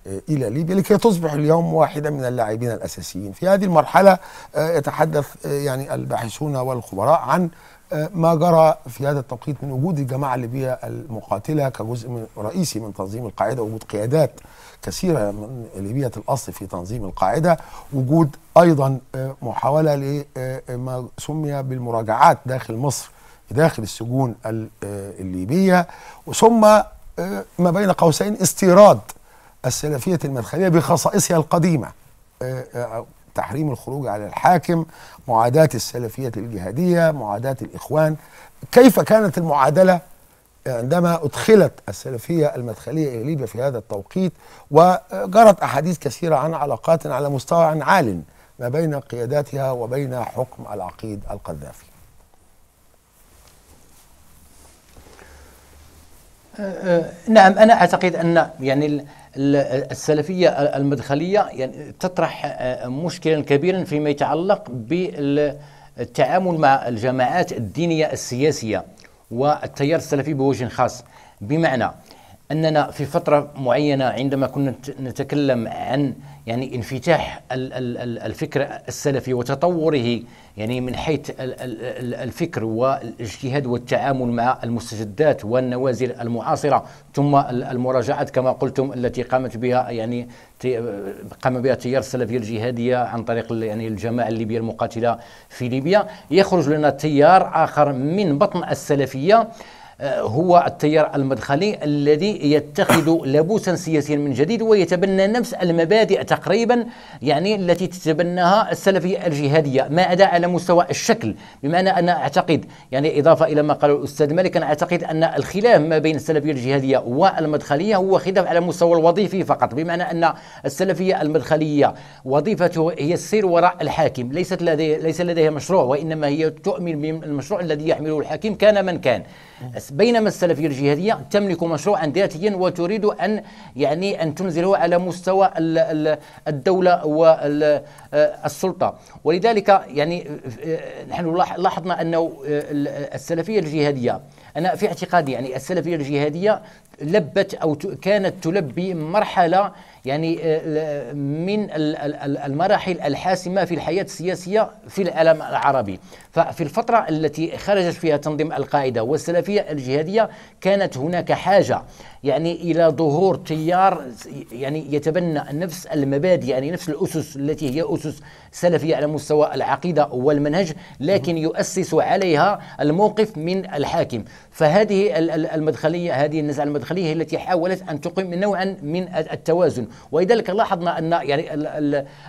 آه، الى ليبيا لكي تصبح اليوم واحده من اللاعبين الاساسيين في هذه المرحله آه، يتحدث آه، يعني الباحثون والخبراء عن ما جرى في هذا التوقيت من وجود الجماعه الليبيه المقاتله كجزء من رئيسي من تنظيم القاعده وجود قيادات كثيره من ليبيه الاصل في تنظيم القاعده وجود ايضا محاوله لما سمي بالمراجعات داخل مصر داخل السجون الليبيه ثم ما بين قوسين استيراد السلفية المدخلية بخصائصها القديمة آه، آه، تحريم الخروج على الحاكم معاداة السلفية الجهادية معاداة الإخوان كيف كانت المعادلة آه، عندما أدخلت السلفية المدخلية إلى ليبيا في هذا التوقيت وجرت أحاديث كثيرة عن علاقات على مستوى عال ما بين قياداتها وبين حكم العقيد القذافي نعم أنا أعتقد أن يعني السلفية المدخلية يعني تطرح آه، مشكلا كبيرا فيما يتعلق بالتعامل مع الجماعات الدينية السياسية والتيار السلفي بوجه خاص بمعنى اننا في فتره معينه عندما كنا نتكلم عن يعني انفتاح الفكر السلفي وتطوره يعني من حيث الفكر والاجتهاد والتعامل مع المستجدات والنوازل المعاصره ثم المراجعات كما قلتم التي قامت بها يعني قام بها التيار السلفيه الجهاديه عن طريق يعني الجماعه الليبيه المقاتله في ليبيا يخرج لنا تيار اخر من بطن السلفيه هو التيار المدخلي الذي يتخذ لبوسا سياسيا من جديد ويتبنى نفس المبادئ تقريبا يعني التي تتبناها السلفيه الجهاديه ما عدا على مستوى الشكل بمعنى ان انا اعتقد يعني اضافه الى ما قال الاستاذ مالك انا اعتقد ان الخلاف ما بين السلفيه الجهاديه والمدخليه هو خلاف على المستوى الوظيفي فقط بمعنى ان السلفيه المدخليه وظيفته هي السير وراء الحاكم ليست لديه ليس لديها مشروع وانما هي تؤمن بالمشروع الذي يحمله الحاكم كان من كان بينما السلفيه الجهاديه تملك مشروعا ذاتيا وتريد ان يعني ان تنزله على مستوى الدوله والسلطه آه، ولذلك يعني آه، آه، نحن لاحظنا أن السلفيه الجهاديه انا في اعتقادي يعني السلفيه الجهاديه لبت او كانت تلبي مرحله يعني آه، من المراحل الحاسمه في الحياه السياسيه في العالم العربي ففي الفتره التي خرجت فيها تنظيم القاعده والسلفيه الجهاديه كانت هناك حاجه يعني الى ظهور تيار يعني يتبنى نفس المبادئ يعني نفس الاسس التي هي اسس سلفيه على مستوى العقيده والمنهج لكن يؤسس عليها الموقف من الحاكم فهذه المدخليه هذه النزعه المدخليه هي التي حاولت ان تقيم نوعا من التوازن ولذلك لاحظنا ان يعني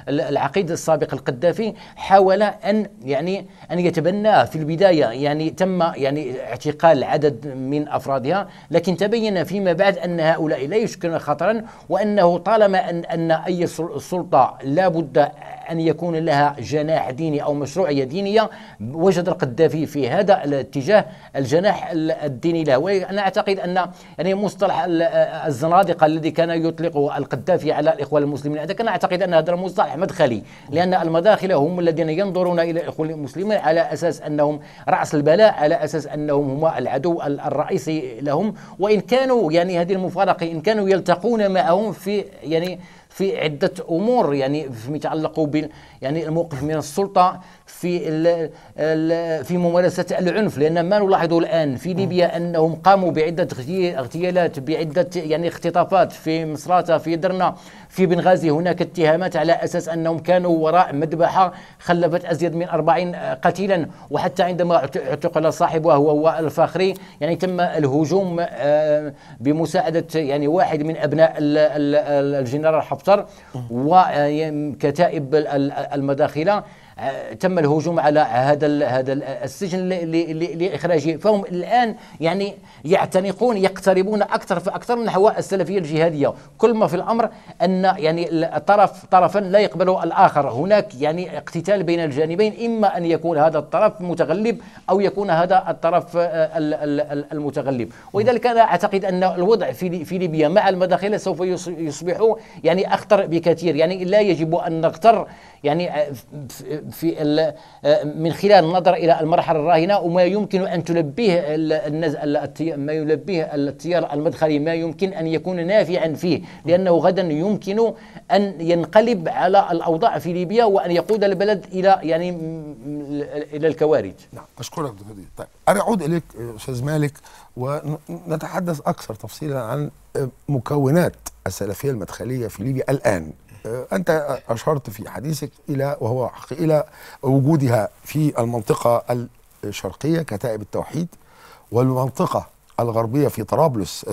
العقيد السابق القذافي حاول ان يعني ان يتبناه في البدايه يعني تم يعني اعتقال عدد من افرادها لكن تبين فيما بعد ان هؤلاء لا يشكلون خطرا وانه طالما ان ان اي سلطه لابد أن يكون لها جناح ديني أو مشروعية دينية وجد القذافي في هذا الاتجاه الجناح الديني له وأنا أعتقد أن يعني مصطلح الزنادقة الذي كان يطلقه القذافي على الإخوان المسلمين هذا كان أعتقد أن هذا المصطلح مدخلي لأن المداخل هم الذين ينظرون إلى الإخوان المسلمين على أساس أنهم رأس البلاء على أساس أنهم هما العدو الرئيسي لهم وإن كانوا يعني هذه المفارقة إن كانوا يلتقون معهم في يعني في عده امور يعني فيما يتعلق يعني الموقف من السلطه في الـ الـ في ممارسه العنف لان ما نلاحظه الان في ليبيا انهم قاموا بعده اغتيالات بعده يعني اختطافات في مصراته في درنا في بنغازي هناك اتهامات على اساس انهم كانوا وراء مذبحه خلفت ازيد من 40 قتيلا وحتى عندما اعتقل صاحبها هو الفخري يعني تم الهجوم آه، بمساعده يعني واحد من ابناء الجنرال حفتر وكتائب آه، المداخله تم الهجوم على هذا هذا السجن لاخراجه فهم الان يعني يعتنقون يقتربون اكثر فاكثر نحو السلفيه الجهاديه كل ما في الامر ان يعني الطرف طرفا لا يقبله الاخر هناك يعني اقتتال بين الجانبين اما ان يكون هذا الطرف متغلب او يكون هذا الطرف آه، المتغلب ولذلك انا اعتقد ان الوضع في في ليبيا مع المداخل سوف يصبح يعني اخطر بكثير يعني لا يجب ان نغتر يعني آه، في آه، من خلال النظر الى المرحله الراهنه وما يمكن ان تلبيه ما يلبيه التيار المدخلي ما يمكن ان يكون نافعا فيه لانه غدا يمكن ان ينقلب على الاوضاع في ليبيا وان يقود البلد الى يعني الى الكوارث. نعم اشكرك دكتور طيب انا اعود اليك استاذ مالك ونتحدث اكثر تفصيلا عن مكونات السلفيه المدخليه في ليبيا الان. آه، انت اشرت في حديثك الى وهو الى وجودها في المنطقه الشرقيه كتائب التوحيد والمنطقه الغربيه في طرابلس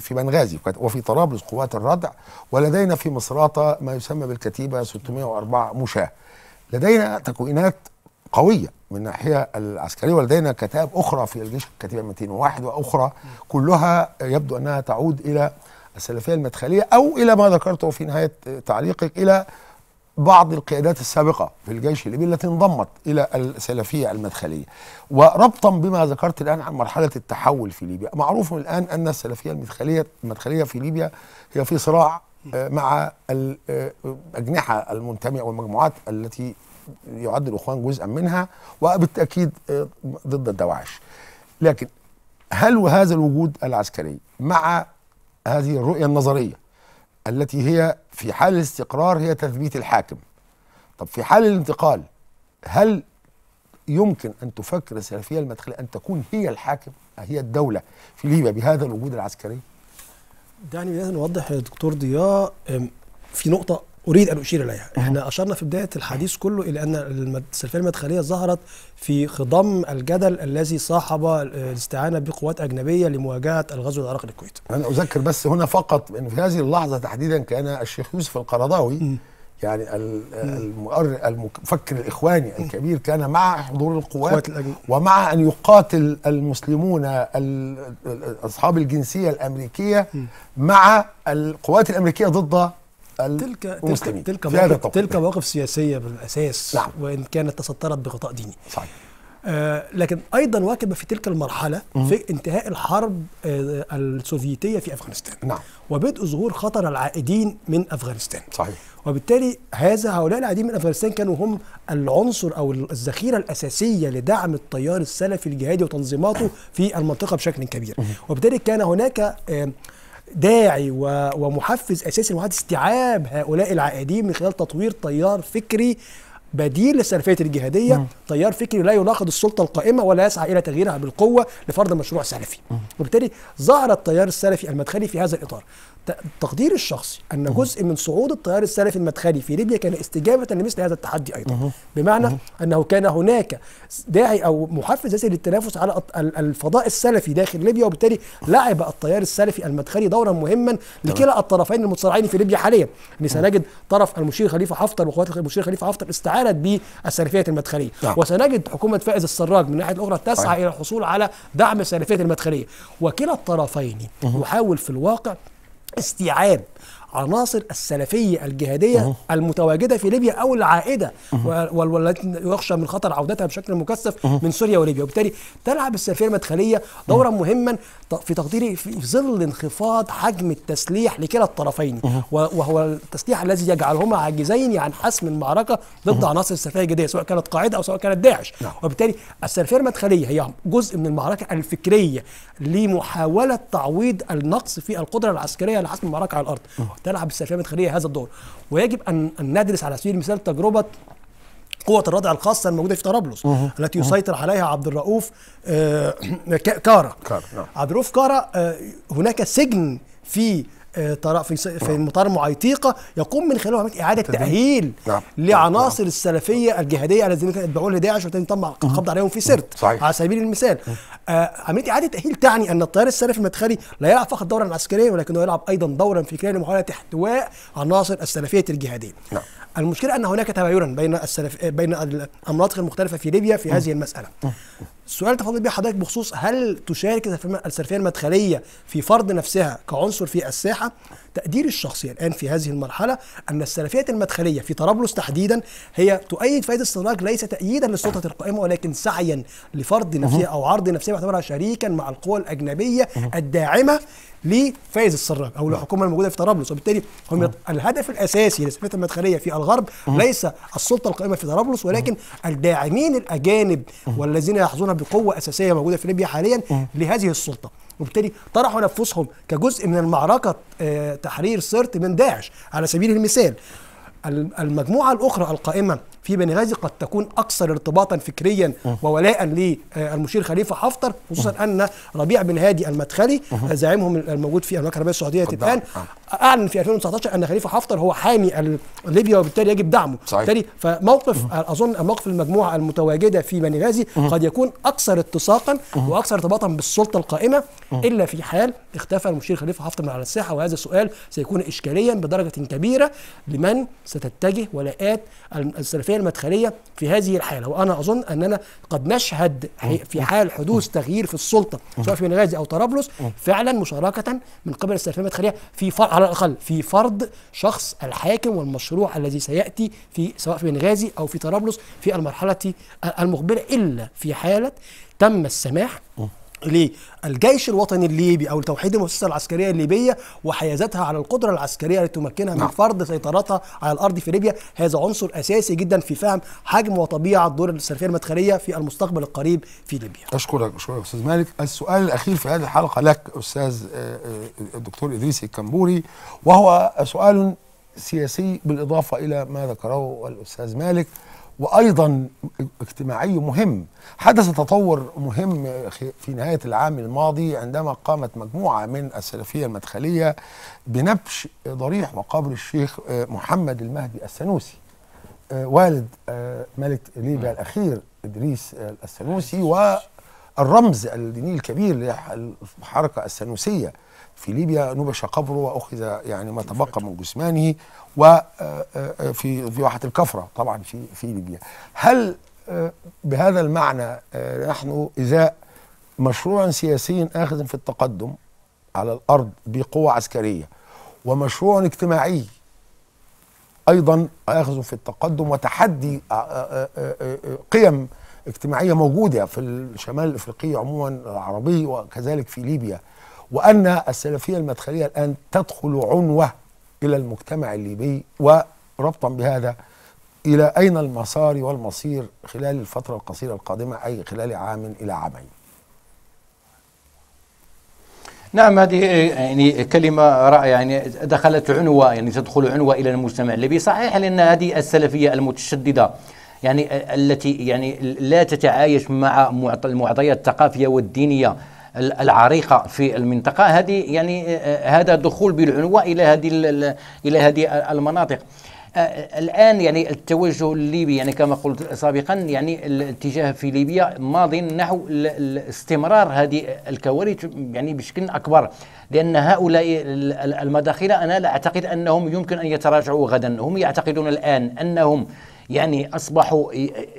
في بنغازي وفي طرابلس قوات الردع ولدينا في مصراته ما يسمى بالكتيبه 604 مشاه لدينا تكوينات قويه من الناحيه العسكريه ولدينا كتائب اخرى في الجيش كتيبه 201 واخرى كلها يبدو انها تعود الى السلفيه المدخليه او الى ما ذكرته في نهايه تعليقك الى بعض القيادات السابقة في الجيش الليبي التي انضمت إلى السلفية المدخلية وربطا بما ذكرت الآن عن مرحلة التحول في ليبيا معروف الآن أن السلفية المدخلية, المدخلية في ليبيا هي في صراع آه، مع آه، الأجنحة المنتمية والمجموعات التي يعد الإخوان جزءا منها وبالتأكيد آه، ضد الدواعش لكن هل هذا الوجود العسكري مع هذه الرؤية النظرية التي هي في حال الاستقرار هي تثبيت الحاكم طب في حال الانتقال هل يمكن أن تفكر السلفية المدخلية أن تكون هي الحاكم هي الدولة في ليبيا بهذا الوجود العسكري دعني بس نوضح يا دكتور ضياء في نقطة اريد ان اشير اليها احنا اشرنا في بدايه الحديث كله الى ان السلفيه المدخليه ظهرت في خضم الجدل الذي صاحب الاستعانه بقوات اجنبيه لمواجهه الغزو العراقي للكويت انا اذكر بس هنا فقط ان في هذه اللحظه تحديدا كان الشيخ يوسف القرضاوي م. يعني المفكر الاخواني الكبير كان مع حضور القوات ومع ان يقاتل المسلمون اصحاب الجنسيه الامريكيه مع القوات الامريكيه ضد تلك المسلمين تلك مواقف تلك مواقف سياسيه بالاساس نعم. وان كانت تسترت بغطاء ديني صحيح آه لكن ايضا واكب في تلك المرحله مم. في انتهاء الحرب آه السوفيتيه في افغانستان نعم. وبدء ظهور خطر العائدين من افغانستان صحيح وبالتالي هذا هؤلاء العائدين من افغانستان كانوا هم العنصر او الذخيره الاساسيه لدعم التيار السلفي الجهادي وتنظيماته في المنطقه بشكل كبير وبالتالي كان هناك آه داعي ومحفز اساسي لمعاهده استيعاب هؤلاء العائدين من خلال تطوير تيار فكري بديل للسلفيه الجهاديه تيار فكري لا يناقض السلطه القائمه ولا يسعى الى تغييرها بالقوه لفرض مشروع سلفي وبالتالي ظهر التيار السلفي المدخلي في هذا الاطار تقديري الشخصي ان جزء من صعود التيار السلفي المدخلي في ليبيا كان استجابه لمثل هذا التحدي ايضا بمعنى انه كان هناك داعي او محفز اساسي للتنافس على الفضاء السلفي داخل ليبيا وبالتالي لعب التيار السلفي المدخلي دورا مهما لكلا الطرفين المتصارعين في ليبيا حاليا يعني سنجد طرف المشير خليفه حفتر وقوات المشير خليفه حفتر استعانت بالسلفيه المدخليه نعم. وسنجد حكومه فائز السراج من الناحيه الاخرى تسعى الى الحصول على دعم السلفيه المدخليه وكلا الطرفين يحاول في الواقع استيعاب عناصر السلفيه الجهاديه أوه. المتواجده في ليبيا او العائده والتي يخشى من خطر عودتها بشكل مكثف من سوريا وليبيا وبالتالي تلعب السلفيه المدخليه دورا مهما في تقديري في ظل انخفاض حجم التسليح لكلا الطرفين وهو التسليح الذي يجعلهما عاجزين عن يعني حسم المعركه ضد عناصر السلفيه الجديده سواء كانت قاعده او سواء كانت داعش نعم. وبالتالي السلفيه المدخليه هي جزء من المعركه الفكريه لمحاوله تعويض النقص في القدره العسكريه لحسم المعركه على الارض تلعب السلفيه المدخليه هذا الدور ويجب ان ندرس على سبيل المثال تجربه قوة الردع الخاصة الموجودة في طرابلس التي يسيطر عليها عبد الرؤوف آه، كارا نعم. عبد الرؤوف كارا آه، هناك سجن في آه، طرق في في مطار معيطيقه يقوم من خلاله عمليه اعاده تاهيل نعم. لعناصر نعم. السلفيه الجهاديه الذين كانوا يتبعون لداعش وتم تم القبض عليهم في سرت صحيح. على سبيل المثال آه عمليه اعاده تاهيل تعني ان التيار السلفي المدخلي لا يلعب فقط دورا عسكريا ولكنه يلعب ايضا دورا كلا محاوله احتواء عناصر السلفيه الجهاديه نعم. المشكله ان هناك تباينا بين السلف بين المناطق المختلفه في ليبيا في هذه المساله السؤال تفضل بيه حضرتك بخصوص هل تشارك السلفيه المدخليه في فرض نفسها كعنصر في الساحه؟ تقديري الشخصي الان في هذه المرحله ان السلفيه المدخليه في طرابلس تحديدا هي تؤيد فائده الاستدراك ليس تأييدا للسلطه القائمه ولكن سعيا لفرض نفسها او عرض نفسها واعتبارها شريكا مع القوى الاجنبيه الداعمه لفايز السراج او الحكومه الموجوده في طرابلس وبالتالي هم آه. الهدف الاساسي للسفينه المدخليه في الغرب آه. ليس السلطه القائمه في طرابلس ولكن آه. الداعمين الاجانب والذين يحظون بقوه اساسيه موجوده في ليبيا حاليا لهذه السلطه وبالتالي طرحوا نفسهم كجزء من المعركه تحرير سرت من داعش على سبيل المثال المجموعه الاخرى القائمه في بنغازي قد تكون اكثر ارتباطا فكريا وولاء للمشير آه، خليفه حفتر خصوصا ان ربيع بن هادي المدخلي آه، زعيمهم الموجود في المملكه العربيه السعوديه الان نعم. اعلن في 2019 ان خليفه حفتر هو حامي ليبيا وبالتالي يجب دعمه صحيح. بالتالي فموقف آه، اظن موقف المجموعه المتواجده في بنغازي قد يكون اكثر اتساقا واكثر ارتباطا بالسلطه القائمه الا في حال اختفى المشير خليفه حفتر من على الساحه وهذا سؤال سيكون اشكاليا بدرجه كبيره لمن ستتجه ولاءات السلفيه السياسيه المدخليه في هذه الحاله وانا اظن اننا قد نشهد في حال حدوث تغيير في السلطه سواء في بنغازي او طرابلس فعلا مشاركه من قبل السلفيه المدخليه في فر... على الاقل في فرض شخص الحاكم والمشروع الذي سياتي في سواء في بنغازي او في طرابلس في المرحله المقبله الا في حاله تم السماح للجيش الوطني الليبي او لتوحيد المؤسسه العسكريه الليبيه وحيازتها على القدره العسكريه التي تمكنها من نعم. فرض سيطرتها على الارض في ليبيا هذا عنصر اساسي جدا في فهم حجم وطبيعه دور السلفيه المدخليه في المستقبل القريب في ليبيا. اشكرك اشكرك استاذ مالك، السؤال الاخير في هذه الحلقه لك استاذ آه، آه، الدكتور ادريس الكمبوري وهو سؤال سياسي بالاضافه الى ما ذكره الاستاذ مالك وايضا اجتماعي مهم حدث تطور مهم في نهايه العام الماضي عندما قامت مجموعه من السلفيه المدخليه بنبش ضريح وقبر الشيخ آه، محمد المهدي السنوسي آه، والد آه، ملك ليبيا الاخير ادريس السنوسي والرمز الديني الكبير للحركه السنوسيه في ليبيا نبش قبره واخذ يعني ما تبقى من جثمانه وفي آه، آه، في واحه الكفره طبعا في في ليبيا هل آه، بهذا المعنى نحن إذا مشروع سياسي اخذ في التقدم على الارض بقوه عسكريه ومشروع اجتماعي ايضا اخذ في التقدم وتحدي قيم اجتماعيه موجوده في الشمال الافريقي عموما العربي وكذلك في ليبيا وأن السلفية المدخلية الآن تدخل عنوة إلى المجتمع الليبي وربطا بهذا إلى أين المسار والمصير خلال الفترة القصيرة القادمة أي خلال عام إلى عامين نعم هذه يعني كلمة رائعة يعني دخلت عنوة يعني تدخل عنوة إلى المجتمع الليبي صحيح لأن هذه السلفية المتشددة يعني التي يعني لا تتعايش مع المعطيات الثقافية والدينية العريقه في المنطقه هذه يعني آه، آه، هذا دخول بالعنوه الى هذه الى هذه المناطق آه، الان يعني التوجه الليبي يعني كما قلت سابقا يعني الاتجاه في ليبيا ماض نحو استمرار هذه الكوارث يعني بشكل اكبر لان هؤلاء المداخله انا لا اعتقد انهم يمكن ان يتراجعوا غدا هم يعتقدون الان انهم يعني أصبحوا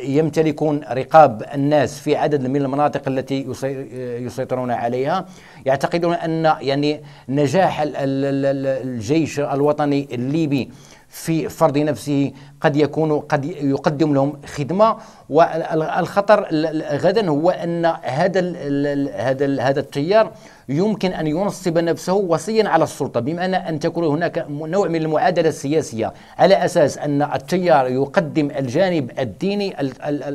يمتلكون رقاب الناس في عدد من المناطق التي يسيطرون عليها يعتقدون أن يعني نجاح الجيش الوطني الليبي في فرض نفسه قد يكون قد يقدم لهم خدمه والخطر غدا هو ان هذا الـ هذا الـ هذا التيار يمكن ان ينصب نفسه وصيا على السلطه بمعنى ان تكون هناك نوع من المعادله السياسيه على اساس ان التيار يقدم الجانب الديني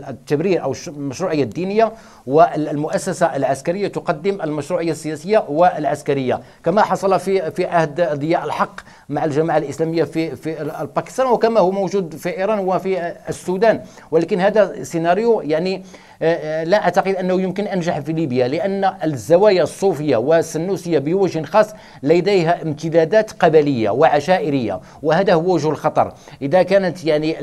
التبرير او المشروعيه الدينيه والمؤسسه العسكريه تقدم المشروعيه السياسيه والعسكريه كما حصل في في عهد ضياء الحق مع الجماعه الاسلاميه في في الباكستان وكما هو موجود في إيران وفي السودان ولكن هذا سيناريو يعني آه، آه، لا أعتقد أنه يمكن أنجح في ليبيا لأن الزوايا الصوفية والسنوسية بوجه خاص لديها امتدادات قبلية وعشائرية وهذا هو وجه الخطر إذا كانت يعني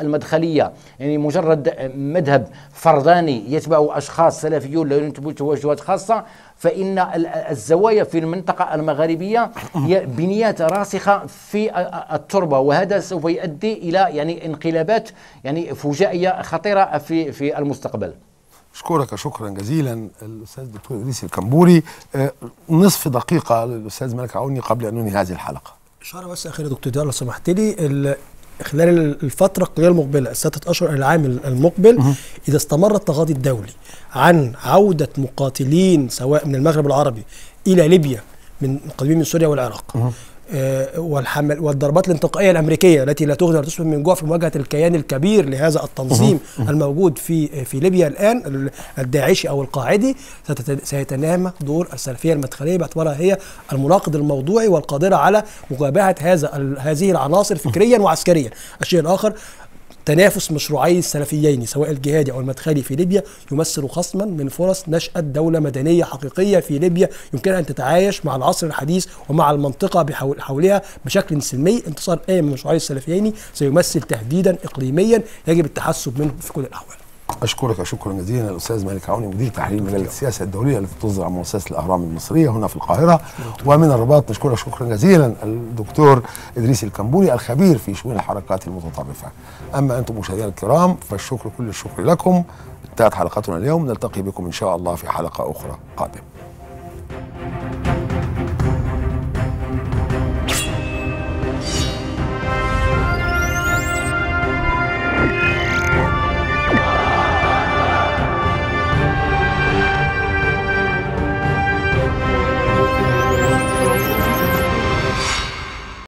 المدخلية يعني مجرد مذهب فرداني يتبعه أشخاص سلفيون لا توجهات خاصة فإن الزوايا في المنطقة المغربية هي بنيات راسخة في التربة وهذا سوف يؤدي إلى يعني انقلابات يعني فجائية خطيرة في في المستقبل أشكرك شكرا جزيلا الأستاذ الدكتور إدريس الكمبوري آه، نصف دقيقة للأستاذ مالك عوني قبل أن ننهي هذه الحلقة إشارة بس أخيرة دكتور لو سمحت لي خلال الفترة القليلة المقبلة الستة أشهر العام المقبل إذا استمر التغاضي الدولي عن عودة مقاتلين سواء من المغرب العربي إلى ليبيا من مقاتلين من سوريا والعراق آه، والحمل والضربات الانتقائيه الامريكيه التي لا تغدر ولا من جوع في مواجهه الكيان الكبير لهذا التنظيم الموجود في في ليبيا الان الداعشي او القاعدي سيتنامى دور السلفيه المدخليه باعتبارها هي المناقض الموضوعي والقادره على مجابهه هذا هذه العناصر فكريا وعسكريا الشيء الاخر تنافس مشروعي السلفيين سواء الجهادي أو المدخلي في ليبيا يمثل خصما من فرص نشأة دولة مدنية حقيقية في ليبيا يمكنها أن تتعايش مع العصر الحديث ومع المنطقة حولها بشكل سلمي انتصار أي من مشروعي السلفيين سيمثل تهديدا إقليميا يجب التحسب منه في كل الأحوال اشكرك شكرا جزيلا الاستاذ مالك عوني مدير تحليل مجله السياسه الدوليه التي تصدر مؤسسه الاهرام المصريه هنا في القاهره ومن الرباط نشكرك شكرا جزيلا الدكتور ادريس الكمبوري الخبير في شؤون الحركات المتطرفه اما انتم مشاهدينا الكرام فالشكر كل الشكر لكم انتهت حلقتنا اليوم نلتقي بكم ان شاء الله في حلقه اخرى قادمه